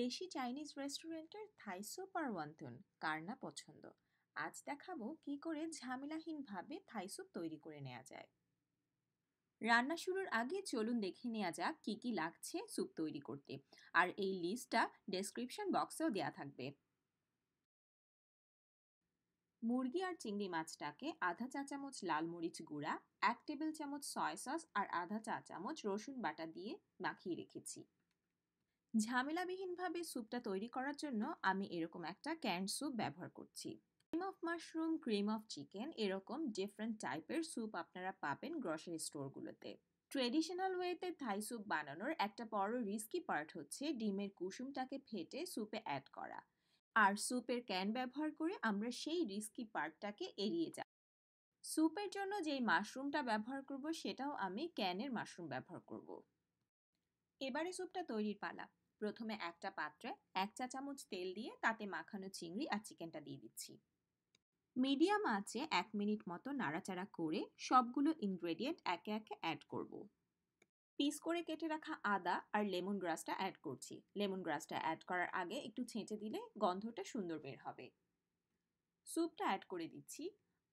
দেশি চাইনিজ রেস্টুরেন্টের Thai soup আর ওয়ান্তন কার না পছন্দ আজ দেখাবো কি করে ঝামেলাহীনভাবে থাই স্যুপ তৈরি করে নেওয়া যায় রান্না শুরুর আগে চলুন দেখে নেওয়া যাক কী কী লাগছে স্যুপ তৈরি করতে আর এই লিস্টটা ডেসক্রিপশন বক্সেও দেয়া থাকবে মুরগি আর চিংড়ি মাছটাকে আধা চা চামচ লাল মরিচ গুঁড়া এক টেবিল চামচ সয় সস আর আধা চা চামচ রসুন বাটা দিয়ে মাখিয়ে রেখেছি ঝামেলাবিহীনভাবে স্যুপটা তৈরি করার জন্য আমি এরকম একটা ক্যান্ড স্যুপ ব্যবহার করছি cream of mushroom cream of chicken এরকম ডিফারেন্ট টাইপের স্যুপ আপনারা পাবেন গ্রসারি স্টোরগুলোতে ট্রেডিশনাল ওয়েতে থাই স্যুপ বানানোর একটা বড় রিস্কি পার্ট হচ্ছে ডিমের কুসুমটাকে ফেটে স্যুপে অ্যাড করা আর স্যুপের ক্যান ব্যবহার করে আমরা সেই রিস্কি পার্টটাকে এড়িয়ে যাব স্যুপের জন্য যেই মাশরুমটা ব্যবহার করব সেটাও আমি ক্যানের মাশরুম ব্যবহার করব এবারে স্যুপটা তৈরির পালা প্রথমে একটা পাত্রে এক চা চামচ তেল দিয়ে তাতে মাখানো চিংড়ি আর চিকেনটা দিয়ে দিচ্ছি মিডিয়াম আঁচে এক মিনিট মতো নাড়াচাড়া করে সবগুলো ইনগ্রেডিয়েন্ট একে একে অ্যাড করব। পিস করে কেটে রাখা আদা আর লেমন গ্রাসটা অ্যাড করছি লেমন গ্রাসটা অ্যাড করার আগে একটু ছেঁচে দিলে গন্ধটা সুন্দর বের হবে স্যুপটা অ্যাড করে দিচ্ছি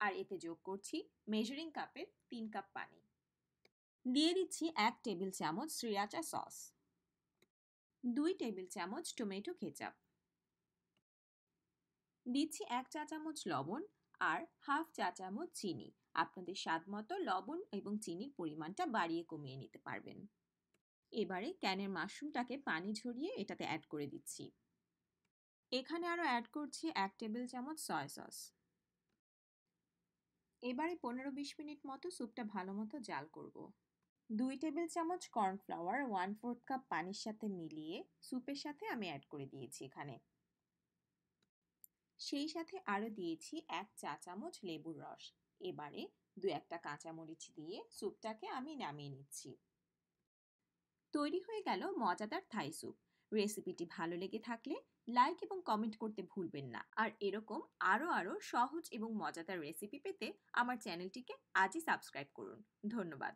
আর এতে যোগ করছি মেজারিং কাপের তিন কাপ পানি দিয়ে দিচ্ছি এক টেবিল চামচ শ্রীরাচা সস দুই টেবিল চামচ টমেটো কেচাপ দিচ্ছি এক চা চামচ লবণ আর হাফ চা চামচ চিনি আপনাদের স্বাদ মতো লবণ এবং চিনির পরিমাণটা বাড়িয়ে কমিয়ে নিতে পারবেন এবারে ক্যানের মাশরুমটাকে পানি ঝরিয়ে এটাতে অ্যাড করে দিচ্ছি এখানে আরও অ্যাড করছি এক টেবিল চামচ সয়া সস এবারে পনেরো বিশ মিনিট মতো স্যুপটা ভালো মতো জাল করবো দুই টেবিল চামচ কর্নফ্লাওয়ার ওয়ান ফোর্থ কাপ পানির সাথে মিলিয়ে স্যুপের সাথে আমি অ্যাড করে দিয়েছি এখানে সেই সাথে আরও দিয়েছি এক চা চামচ লেবুর রস এবারে দু একটা কাঁচামরিচ দিয়ে স্যুপটাকে আমি নামিয়ে নিচ্ছি তৈরি হয়ে গেল মজাদার থাই স্যুপ রেসিপিটি ভালো লেগে থাকলে লাইক এবং কমেন্ট করতে ভুলবেন না আর এরকম আরও আরও সহজ এবং মজাদার রেসিপি পেতে আমার চ্যানেলটিকে আজই সাবস্ক্রাইব করুন ধন্যবাদ